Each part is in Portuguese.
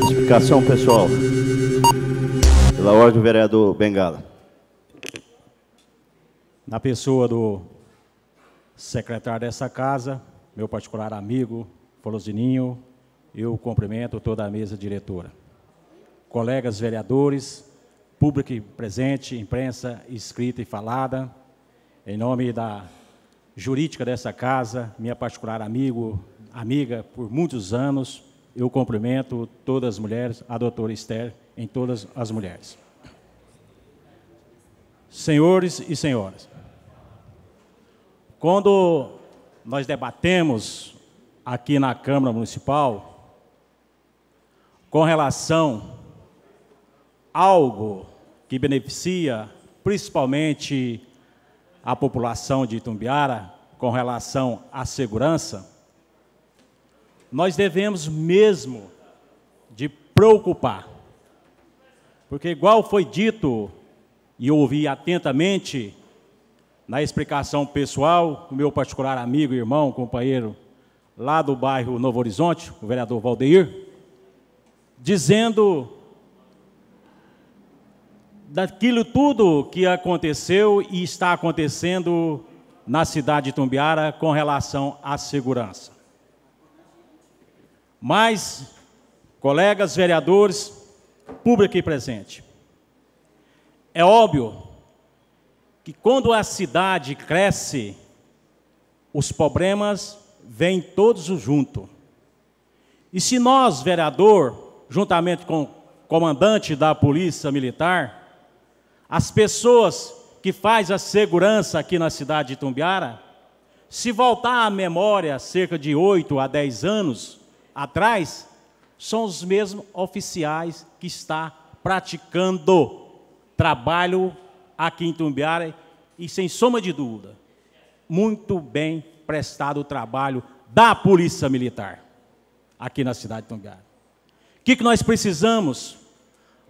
Explicação pessoal. Pela ordem do vereador Bengala. Na pessoa do secretário dessa casa, meu particular amigo, Folosininho, eu cumprimento toda a mesa diretora. Colegas vereadores, público presente, imprensa escrita e falada, em nome da jurídica dessa casa, minha particular amigo, amiga por muitos anos. Eu cumprimento todas as mulheres, a doutora Esther, em todas as mulheres. Senhores e senhoras, quando nós debatemos aqui na Câmara Municipal com relação a algo que beneficia principalmente à população de Itumbiara com relação à segurança, nós devemos mesmo de preocupar. Porque, igual foi dito, e ouvi atentamente na explicação pessoal, o meu particular amigo, irmão, companheiro lá do bairro Novo Horizonte, o vereador Valdeir, dizendo daquilo tudo que aconteceu e está acontecendo na cidade de Tumbiara com relação à segurança. Mas, colegas vereadores, público aqui presente, é óbvio que quando a cidade cresce, os problemas vêm todos juntos. E se nós, vereador, juntamente com o comandante da Polícia Militar, as pessoas que faz a segurança aqui na cidade de Tumbiara, se voltar à memória cerca de 8 a 10 anos atrás, são os mesmos oficiais que está praticando trabalho aqui em Tumbiara e sem sombra de dúvida, muito bem prestado o trabalho da Polícia Militar aqui na cidade de Tumbiara. O que, que nós precisamos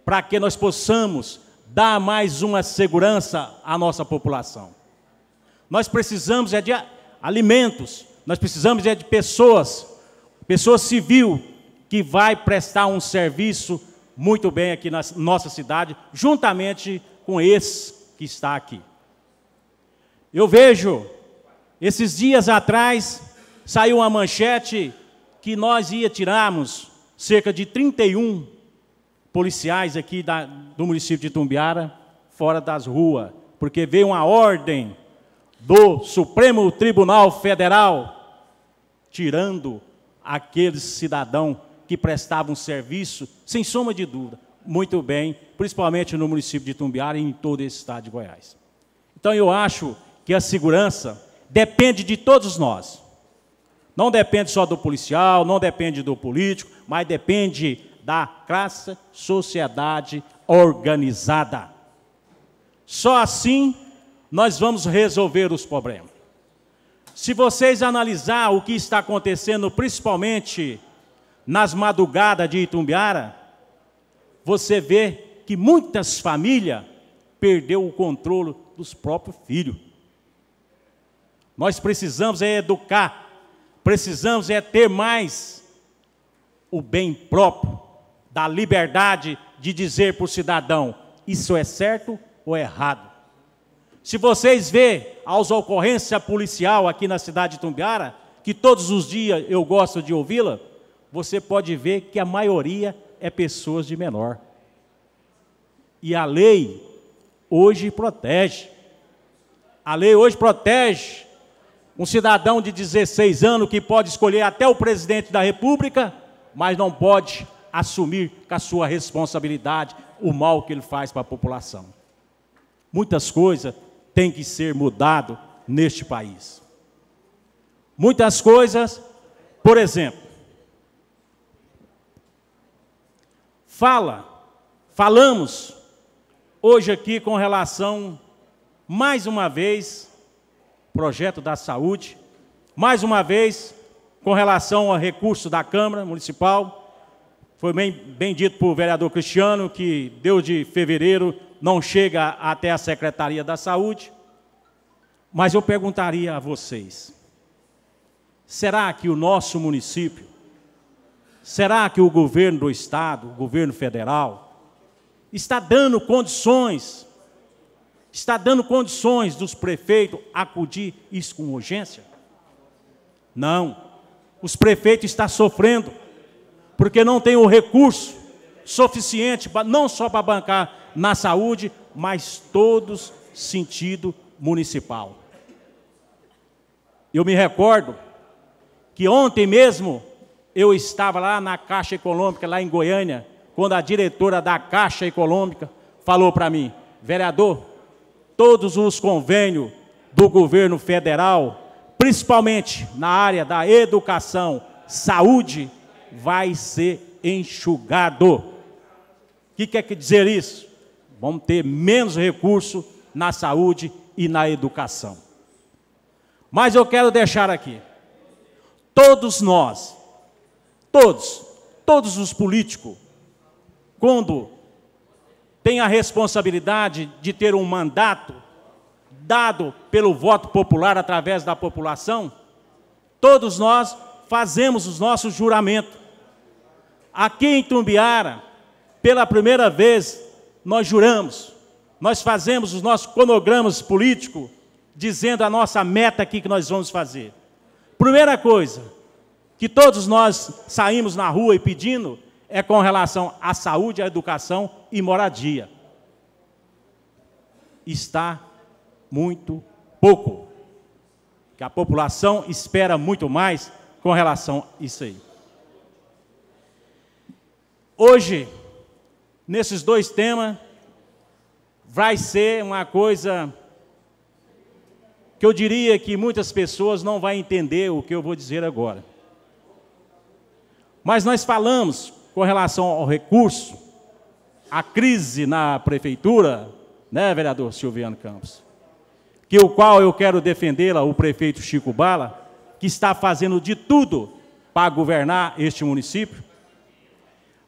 para que nós possamos dá mais uma segurança à nossa população. Nós precisamos é de alimentos, nós precisamos é de pessoas, pessoa civil que vai prestar um serviço muito bem aqui na nossa cidade, juntamente com esse que está aqui. Eu vejo, esses dias atrás, saiu uma manchete que nós ia tirarmos cerca de 31 policiais aqui da, do município de Tumbiara fora das ruas, porque veio uma ordem do Supremo Tribunal Federal tirando aqueles cidadão que prestavam serviço, sem sombra de dúvida, muito bem, principalmente no município de Tumbiara e em todo esse estado de Goiás. Então eu acho que a segurança depende de todos nós. Não depende só do policial, não depende do político, mas depende da classe sociedade organizada. Só assim nós vamos resolver os problemas. Se vocês analisar o que está acontecendo, principalmente nas madrugadas de Itumbiara, você vê que muitas famílias perdeu o controle dos próprios filhos. Nós precisamos é educar, precisamos é ter mais o bem próprio da liberdade de dizer para o cidadão: isso é certo ou é errado. Se vocês verem a ocorrência policial aqui na cidade de Tumbiara, que todos os dias eu gosto de ouvi-la, você pode ver que a maioria é pessoas de menor. E a lei hoje protege. A lei hoje protege um cidadão de 16 anos que pode escolher até o presidente da República, mas não pode assumir com a sua responsabilidade o mal que ele faz para a população. Muitas coisas têm que ser mudado neste país. Muitas coisas, por exemplo, fala, falamos hoje aqui com relação, mais uma vez, projeto da saúde, mais uma vez, com relação ao recurso da Câmara Municipal, foi bem, bem dito por vereador Cristiano que desde fevereiro não chega até a Secretaria da Saúde. Mas eu perguntaria a vocês: será que o nosso município, será que o governo do Estado, o governo federal, está dando condições, está dando condições dos prefeitos acudir isso com urgência? Não. Os prefeitos estão sofrendo porque não tem o recurso suficiente, não só para bancar na saúde, mas todos sentido municipal. Eu me recordo que ontem mesmo eu estava lá na Caixa Econômica, lá em Goiânia, quando a diretora da Caixa Econômica falou para mim, vereador, todos os convênios do governo federal, principalmente na área da educação, saúde vai ser enxugado. O que quer dizer isso? Vamos ter menos recurso na saúde e na educação. Mas eu quero deixar aqui, todos nós, todos, todos os políticos, quando têm a responsabilidade de ter um mandato dado pelo voto popular através da população, todos nós fazemos os nossos juramentos. Aqui em Tumbiara, pela primeira vez, nós juramos, nós fazemos os nossos cronogramas políticos, dizendo a nossa meta aqui que nós vamos fazer. Primeira coisa que todos nós saímos na rua e pedindo é com relação à saúde, à educação e moradia. Está muito pouco. Que a população espera muito mais com relação a isso aí. Hoje, nesses dois temas, vai ser uma coisa que eu diria que muitas pessoas não vão entender o que eu vou dizer agora. Mas nós falamos com relação ao recurso, à crise na prefeitura, né, vereador Silviano Campos? Que o qual eu quero defendê-la, o prefeito Chico Bala, que está fazendo de tudo para governar este município.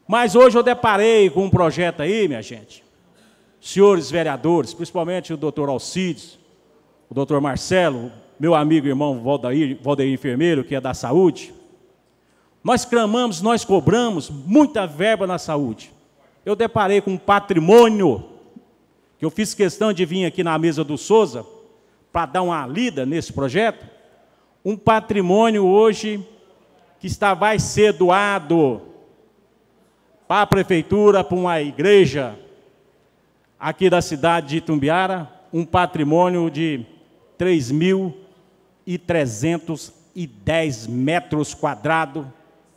Mas hoje eu deparei com um projeto aí, minha gente, senhores vereadores, principalmente o doutor Alcides, o doutor Marcelo, meu amigo e irmão Valdeir, Valdeir Enfermeiro, que é da saúde. Nós clamamos, nós cobramos muita verba na saúde. Eu deparei com um patrimônio, que eu fiz questão de vir aqui na mesa do Souza para dar uma lida nesse projeto um patrimônio hoje que está, vai ser doado para a prefeitura, para uma igreja aqui da cidade de Itumbiara, um patrimônio de 3.310 metros quadrados,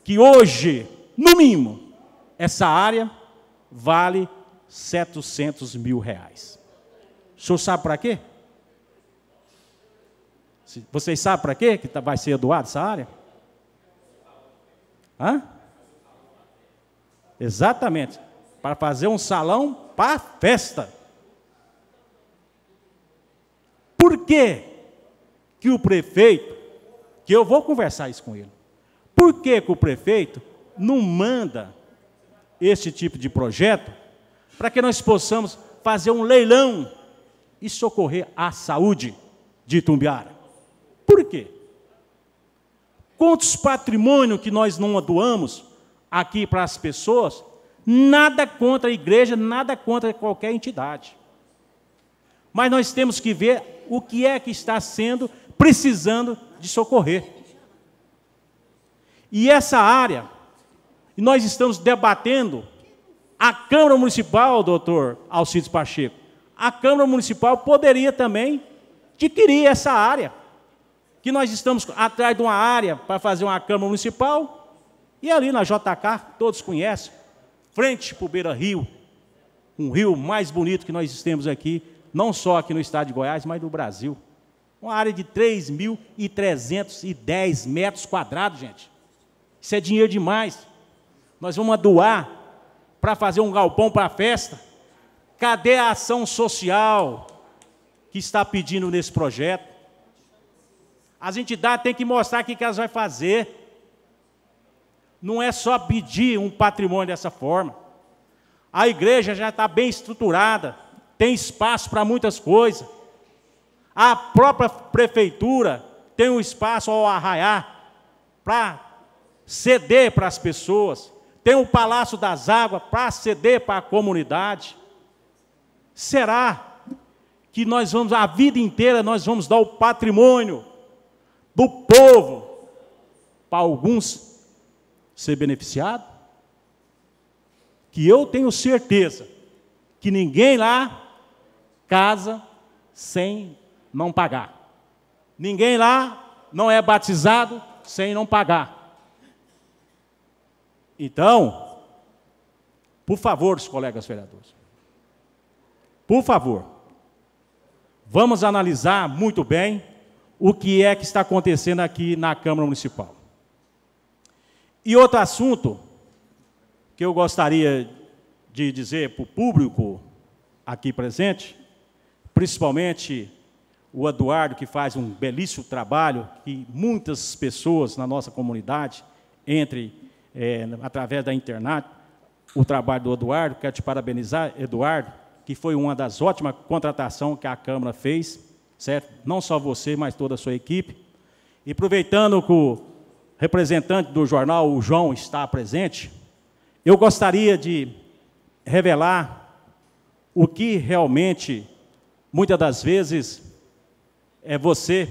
que hoje, no mínimo, essa área vale 700 mil reais. O senhor sabe para quê? Vocês sabem para quê que tá, vai ser doado essa área? Hã? Exatamente. Para fazer um salão para festa. Por que que o prefeito, que eu vou conversar isso com ele, por que que o prefeito não manda este tipo de projeto para que nós possamos fazer um leilão e socorrer a saúde de Tumbiara? Por quê? Quantos patrimônio que nós não doamos aqui para as pessoas, nada contra a igreja, nada contra qualquer entidade. Mas nós temos que ver o que é que está sendo precisando de socorrer. E essa área, nós estamos debatendo a Câmara Municipal, doutor Alcides Pacheco, a Câmara Municipal poderia também adquirir essa área que nós estamos atrás de uma área para fazer uma Câmara Municipal, e ali na JK, todos conhecem, frente para o Beira Rio, um rio mais bonito que nós temos aqui, não só aqui no estado de Goiás, mas do Brasil. Uma área de 3.310 metros quadrados, gente. Isso é dinheiro demais. Nós vamos doar para fazer um galpão para a festa. Cadê a ação social que está pedindo nesse projeto? As entidades têm que mostrar o que elas vão fazer. Não é só pedir um patrimônio dessa forma. A igreja já está bem estruturada, tem espaço para muitas coisas. A própria prefeitura tem um espaço ao arraiar para ceder para as pessoas. Tem o Palácio das Águas para ceder para a comunidade. Será que nós vamos, a vida inteira, nós vamos dar o patrimônio do povo para alguns ser beneficiado? Que eu tenho certeza que ninguém lá casa sem não pagar. Ninguém lá não é batizado sem não pagar. Então, por favor, os colegas vereadores, por favor, vamos analisar muito bem o que é que está acontecendo aqui na Câmara Municipal. E outro assunto que eu gostaria de dizer para o público aqui presente, principalmente o Eduardo, que faz um belíssimo trabalho, que muitas pessoas na nossa comunidade, entre é, através da internet, o trabalho do Eduardo, quero te parabenizar, Eduardo, que foi uma das ótimas contratações que a Câmara fez, certo? Não só você, mas toda a sua equipe. E aproveitando que o representante do jornal, o João, está presente, eu gostaria de revelar o que realmente, muitas das vezes, é você,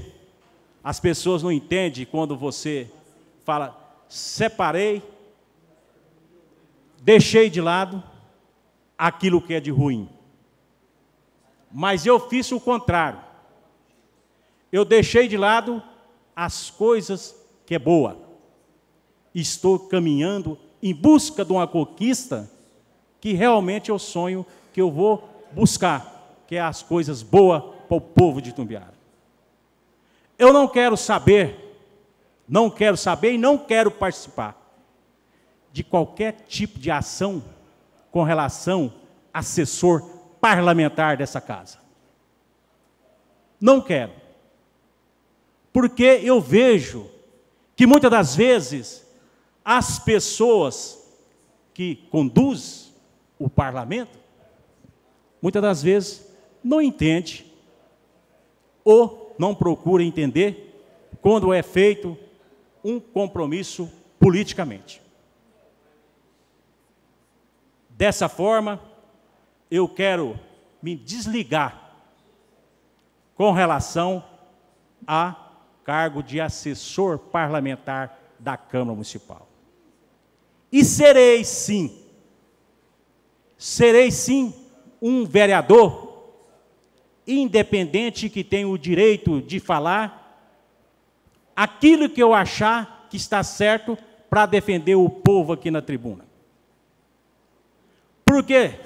as pessoas não entendem quando você fala, separei, deixei de lado aquilo que é de ruim. Mas eu fiz o contrário. Eu deixei de lado as coisas que é boa. Estou caminhando em busca de uma conquista que realmente é o sonho que eu vou buscar, que é as coisas boas para o povo de Tumbiara. Eu não quero saber, não quero saber e não quero participar de qualquer tipo de ação com relação a assessor parlamentar dessa casa. Não quero porque eu vejo que muitas das vezes as pessoas que conduzem o parlamento, muitas das vezes não entende ou não procura entender quando é feito um compromisso politicamente. Dessa forma, eu quero me desligar com relação a cargo de assessor parlamentar da Câmara Municipal. E serei sim, serei sim um vereador independente que tem o direito de falar aquilo que eu achar que está certo para defender o povo aqui na tribuna. Por quê?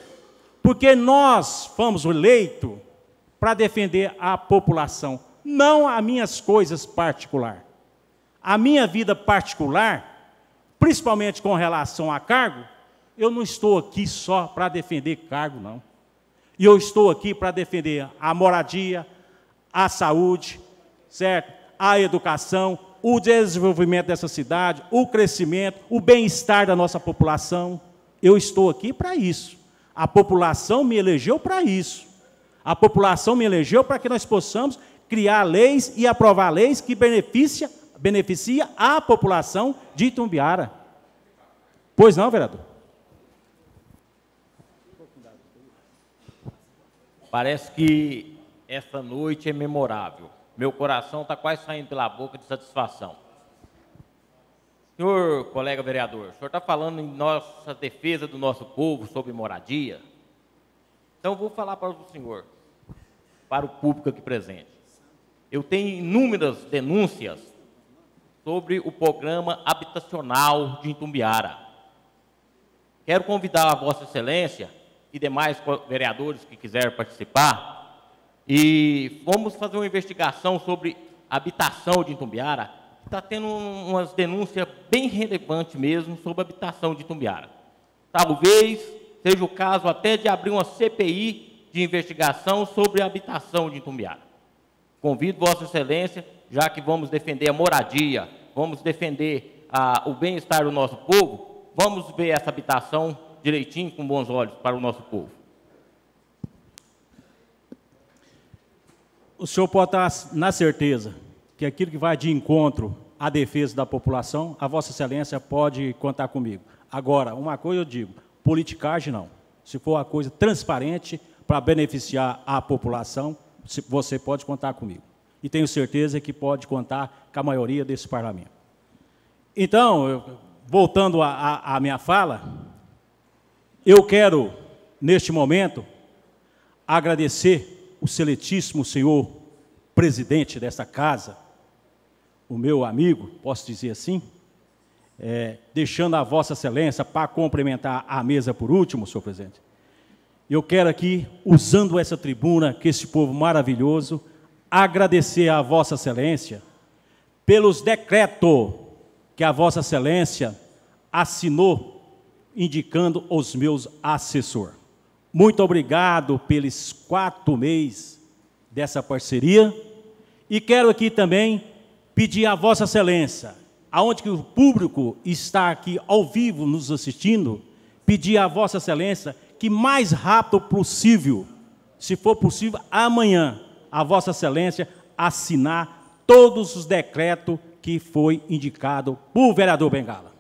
Porque nós fomos eleitos para defender a população não a minhas coisas particular. A minha vida particular, principalmente com relação a cargo, eu não estou aqui só para defender cargo, não. E eu estou aqui para defender a moradia, a saúde, certo? A educação, o desenvolvimento dessa cidade, o crescimento, o bem-estar da nossa população. Eu estou aqui para isso. A população me elegeu para isso. A população me elegeu para que nós possamos criar leis e aprovar leis que beneficia, beneficia a população de Itumbiara. Pois não, vereador? Parece que essa noite é memorável. Meu coração está quase saindo pela boca de satisfação. Senhor colega vereador, o senhor está falando em nossa defesa do nosso povo sobre moradia. Então vou falar para o senhor, para o público aqui presente. Eu tenho inúmeras denúncias sobre o programa habitacional de Intumbiara. Quero convidar a Vossa Excelência e demais vereadores que quiserem participar e vamos fazer uma investigação sobre a habitação de que Está tendo umas denúncias bem relevantes mesmo sobre a habitação de Intumbiara. Talvez seja o caso até de abrir uma CPI de investigação sobre a habitação de Intumbiara. Convido Vossa Excelência, já que vamos defender a moradia, vamos defender a, o bem-estar do nosso povo, vamos ver essa habitação direitinho, com bons olhos, para o nosso povo. O senhor pode estar na certeza que aquilo que vai de encontro à defesa da população, a Vossa Excelência pode contar comigo. Agora, uma coisa eu digo: politicagem não. Se for uma coisa transparente para beneficiar a população, você pode contar comigo. E tenho certeza que pode contar com a maioria desse parlamento. Então, eu, voltando à minha fala, eu quero, neste momento, agradecer o seletíssimo senhor presidente desta casa, o meu amigo, posso dizer assim, é, deixando a Vossa Excelência para cumprimentar a mesa por último, senhor presidente, eu quero aqui, usando essa tribuna, que esse povo maravilhoso, agradecer a Vossa Excelência pelos decretos que a Vossa Excelência assinou, indicando os meus assessores. Muito obrigado pelos quatro meses dessa parceria. E quero aqui também pedir à Vossa Excelência, aonde que o público está aqui ao vivo nos assistindo, pedir à Vossa Excelência que mais rápido possível, se for possível, amanhã, a Vossa Excelência assinar todos os decretos que foi indicado por vereador Bengala.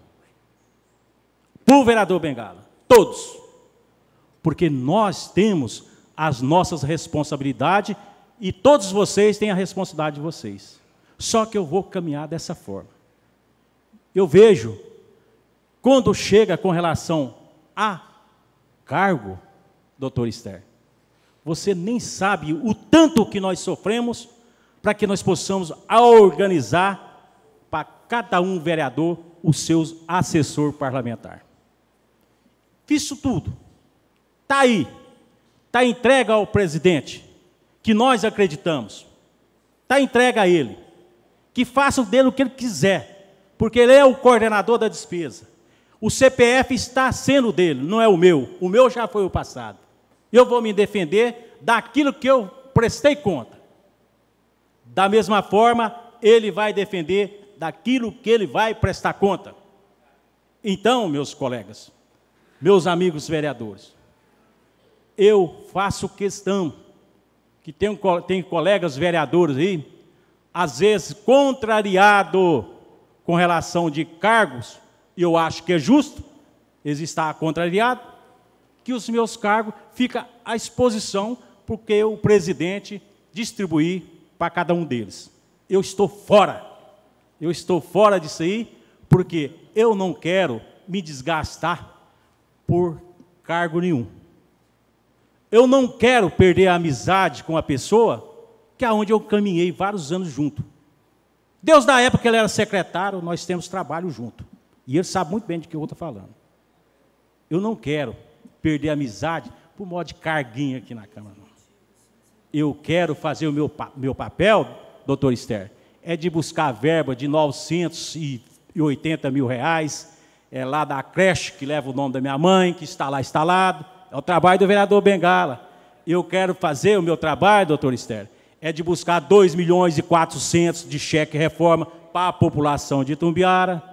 Por vereador Bengala. Todos. Porque nós temos as nossas responsabilidades e todos vocês têm a responsabilidade de vocês. Só que eu vou caminhar dessa forma. Eu vejo, quando chega com relação a cargo, doutor Esther, você nem sabe o tanto que nós sofremos para que nós possamos organizar para cada um vereador o seu assessor parlamentar. Isso tudo está aí, está entregue ao presidente, que nós acreditamos, está entregue a ele, que faça dele o que ele quiser, porque ele é o coordenador da despesa o CPF está sendo dele, não é o meu. O meu já foi o passado. Eu vou me defender daquilo que eu prestei conta. Da mesma forma, ele vai defender daquilo que ele vai prestar conta. Então, meus colegas, meus amigos vereadores, eu faço questão que tem, tem colegas vereadores aí, às vezes contrariado com relação de cargos, e eu acho que é justo, eles estão contrariados, que os meus cargos fica à exposição porque o presidente distribuir para cada um deles. Eu estou fora. Eu estou fora disso aí porque eu não quero me desgastar por cargo nenhum. Eu não quero perder a amizade com a pessoa que é onde eu caminhei vários anos junto. Deus, na época ele era secretário, nós temos trabalho junto. E ele sabe muito bem de que eu estou falando. Eu não quero perder a amizade por modo de carguinho aqui na Câmara. Não. Eu quero fazer o meu, meu papel, doutor Esther, é de buscar verba de 980 mil reais, é lá da creche que leva o nome da minha mãe, que está lá instalado. É o trabalho do vereador Bengala. Eu quero fazer o meu trabalho, doutor Esther, é de buscar 2 milhões e 400 de cheque reforma para a população de Tumbiara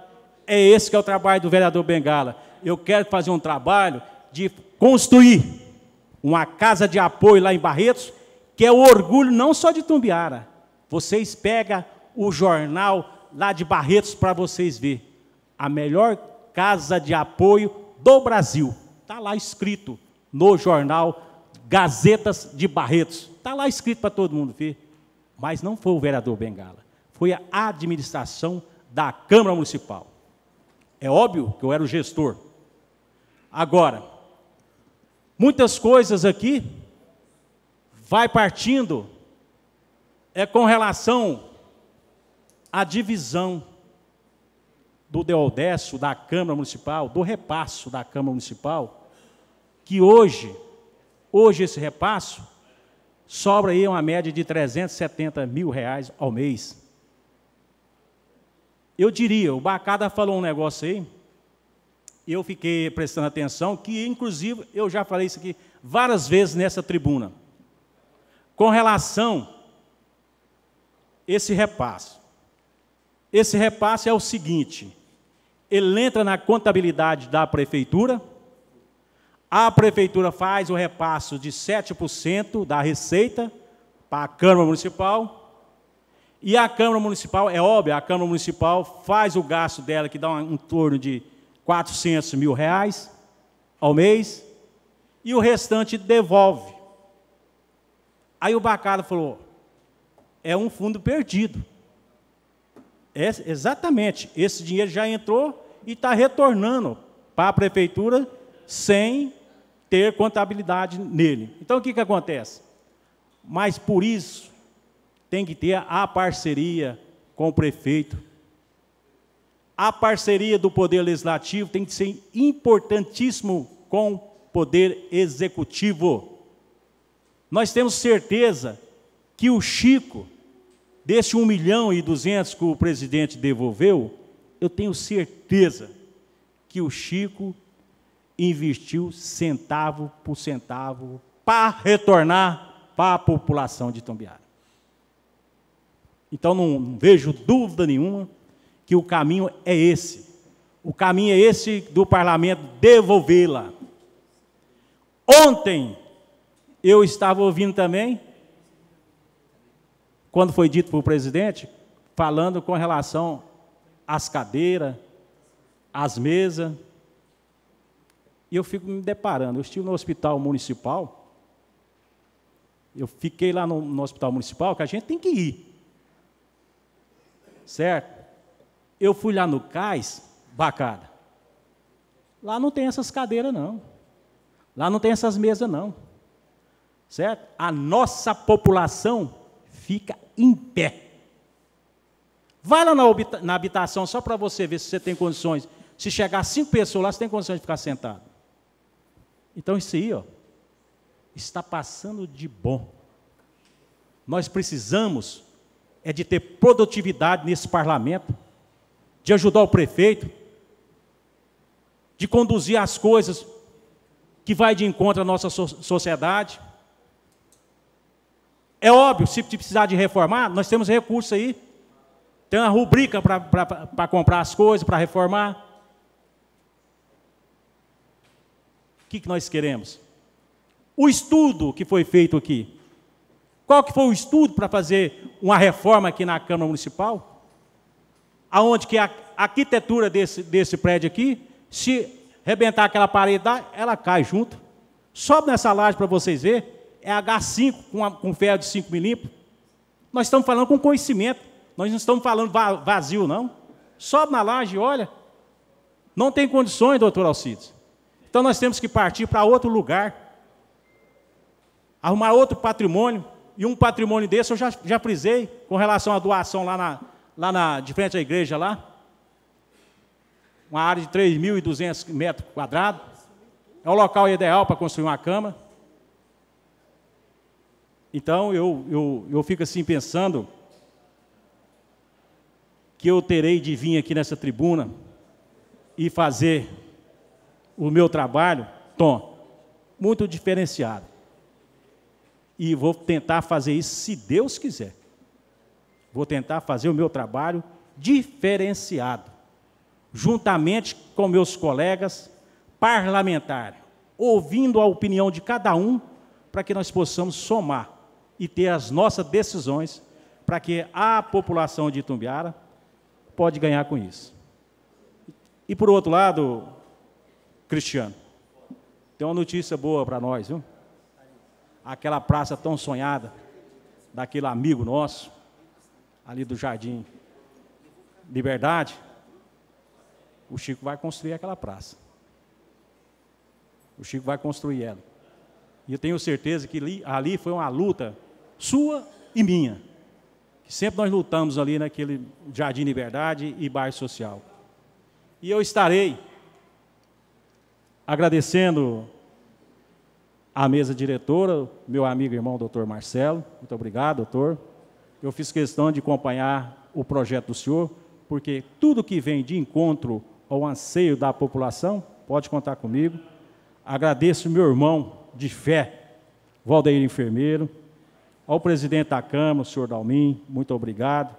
é esse que é o trabalho do vereador Bengala. Eu quero fazer um trabalho de construir uma casa de apoio lá em Barretos, que é o orgulho não só de Tumbiara. Vocês pegam o jornal lá de Barretos para vocês verem. A melhor casa de apoio do Brasil. Está lá escrito no jornal Gazetas de Barretos. Está lá escrito para todo mundo ver. Mas não foi o vereador Bengala, foi a administração da Câmara Municipal. É óbvio que eu era o gestor. Agora, muitas coisas aqui vai partindo é com relação à divisão do Deodécio, da Câmara Municipal, do repasso da Câmara Municipal, que hoje, hoje esse repasso, sobra aí uma média de 370 mil reais ao mês. Eu diria, o Bacada falou um negócio aí, eu fiquei prestando atenção, que inclusive eu já falei isso aqui várias vezes nessa tribuna, com relação esse repasse. Esse repasse é o seguinte: ele entra na contabilidade da prefeitura, a prefeitura faz o repasse de 7% da receita para a Câmara Municipal, e a Câmara Municipal, é óbvio, a Câmara Municipal faz o gasto dela, que dá um, um torno de 400 mil reais ao mês, e o restante devolve. Aí o Bacala falou, é um fundo perdido. É, exatamente, esse dinheiro já entrou e está retornando para a prefeitura sem ter contabilidade nele. Então o que, que acontece? Mas por isso, tem que ter a parceria com o prefeito. A parceria do Poder Legislativo tem que ser importantíssimo com o Poder Executivo. Nós temos certeza que o Chico, desse 1 milhão e 200 que o presidente devolveu, eu tenho certeza que o Chico investiu centavo por centavo para retornar para a população de Tombiara. Então não vejo dúvida nenhuma que o caminho é esse. O caminho é esse do parlamento devolvê-la. Ontem eu estava ouvindo também, quando foi dito para o presidente, falando com relação às cadeiras, às mesas. E eu fico me deparando. Eu estive no hospital municipal. Eu fiquei lá no, no hospital municipal, que a gente tem que ir certo? Eu fui lá no cais, bacana. Lá não tem essas cadeiras, não. Lá não tem essas mesas, não. Certo? A nossa população fica em pé. Vai lá na, habitação só para você ver se você tem condições. Se chegar cinco pessoas lá, você tem condições de ficar sentado. Então isso aí, ó, está passando de bom. Nós precisamos é de ter produtividade nesse parlamento, de ajudar o prefeito, de conduzir as coisas que vai de encontro à nossa so sociedade. É óbvio, se precisar de reformar, nós temos recursos aí. Tem uma rubrica para comprar as coisas, para reformar. O que, que nós queremos? O estudo que foi feito aqui. Qual que foi o estudo para fazer uma reforma aqui na Câmara Municipal, aonde que a arquitetura desse, desse prédio aqui, se rebentar aquela parede, ela cai junto. Sobe nessa laje para vocês verem, é H5 com, a, com ferro de 5 milímetros. Nós estamos falando com conhecimento, nós não estamos falando vazio, não. Sobe na laje, olha. Não tem condições, doutor Alcides. Então nós temos que partir para outro lugar, arrumar outro patrimônio, e um patrimônio desse eu já, já frisei com relação à doação lá na, lá na de frente à igreja lá. Uma área de 3.200 metros quadrados. É o local ideal para construir uma cama. Então eu, eu, eu fico assim pensando que eu terei de vir aqui nessa tribuna e fazer o meu trabalho, Tom, muito diferenciado e vou tentar fazer isso se Deus quiser. Vou tentar fazer o meu trabalho diferenciado, juntamente com meus colegas parlamentares, ouvindo a opinião de cada um, para que nós possamos somar e ter as nossas decisões, para que a população de Itumbiara pode ganhar com isso. E por outro lado, Cristiano, tem uma notícia boa para nós, viu? aquela praça tão sonhada daquele amigo nosso, ali do Jardim Liberdade, o Chico vai construir aquela praça. O Chico vai construir ela. E eu tenho certeza que ali, ali foi uma luta sua e minha. Que sempre nós lutamos ali naquele Jardim Liberdade e bairro social. E eu estarei agradecendo à mesa diretora, meu amigo e irmão doutor Marcelo, muito obrigado, doutor. Eu fiz questão de acompanhar o projeto do senhor, porque tudo que vem de encontro ao anseio da população, pode contar comigo. Agradeço meu irmão de fé, Valdeir Enfermeiro, ao presidente da Câmara, o senhor Dalmin, muito obrigado.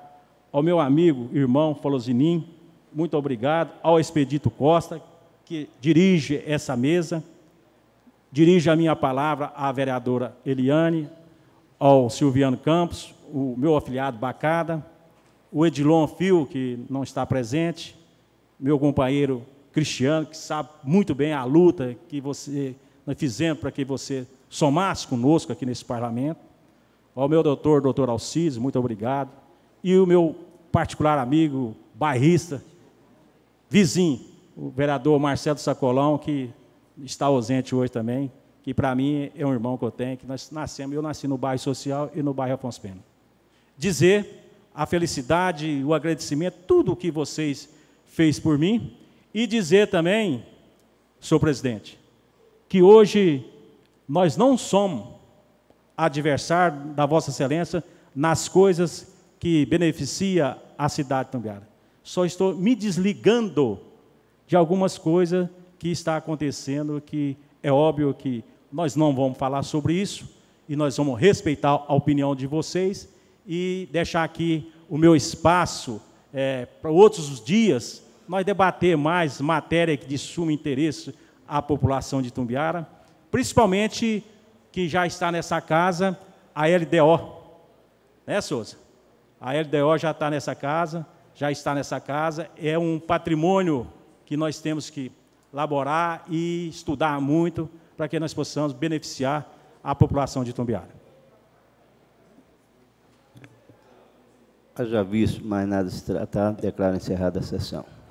Ao meu amigo, irmão Falozinim, muito obrigado. Ao Expedito Costa, que dirige essa mesa Dirijo a minha palavra à vereadora Eliane, ao Silviano Campos, o meu afiliado Bacada, o Edilon Fio, que não está presente, meu companheiro Cristiano, que sabe muito bem a luta que você nós fizemos para que você somasse conosco aqui nesse parlamento. Ao meu doutor, doutor Alcides, muito obrigado. E o meu particular amigo, bairrista, vizinho, o vereador Marcelo Sacolão, que está ausente hoje também, que para mim é um irmão que eu tenho, que nós nascemos, eu nasci no bairro social e no bairro Afonso Pena. Dizer a felicidade, o agradecimento, tudo o que vocês fez por mim, e dizer também, senhor presidente, que hoje nós não somos adversário da vossa excelência nas coisas que beneficia a cidade de Tambiara. Só estou me desligando de algumas coisas que está acontecendo, que é óbvio que nós não vamos falar sobre isso e nós vamos respeitar a opinião de vocês e deixar aqui o meu espaço é, para outros dias nós debater mais matéria de sumo interesse à população de Tumbiara, principalmente que já está nessa casa, a LDO. Né, Souza? A LDO já está nessa casa, já está nessa casa, é um patrimônio que nós temos que laborar e estudar muito para que nós possamos beneficiar a população de Tumbiara. Haja visto, mais nada se tratar, declaro encerrada a sessão.